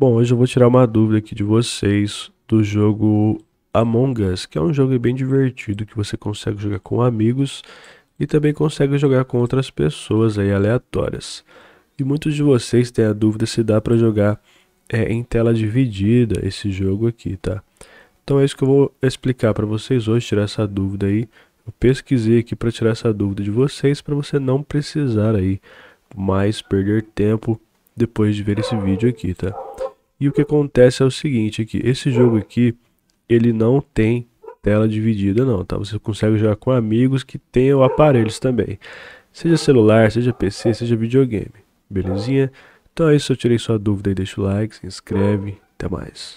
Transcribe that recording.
Bom, hoje eu vou tirar uma dúvida aqui de vocês do jogo Among Us, que é um jogo bem divertido que você consegue jogar com amigos e também consegue jogar com outras pessoas aí aleatórias. E muitos de vocês têm a dúvida se dá para jogar é, em tela dividida esse jogo aqui, tá? Então é isso que eu vou explicar para vocês hoje, tirar essa dúvida aí. Eu pesquisei aqui para tirar essa dúvida de vocês, para você não precisar aí mais perder tempo depois de ver esse vídeo aqui, tá? E o que acontece é o seguinte aqui, esse jogo aqui, ele não tem tela dividida não, tá? Você consegue jogar com amigos que tenham aparelhos também. Seja celular, seja PC, seja videogame, belezinha? Então é isso, eu tirei sua dúvida aí, deixa o like, se inscreve, até mais.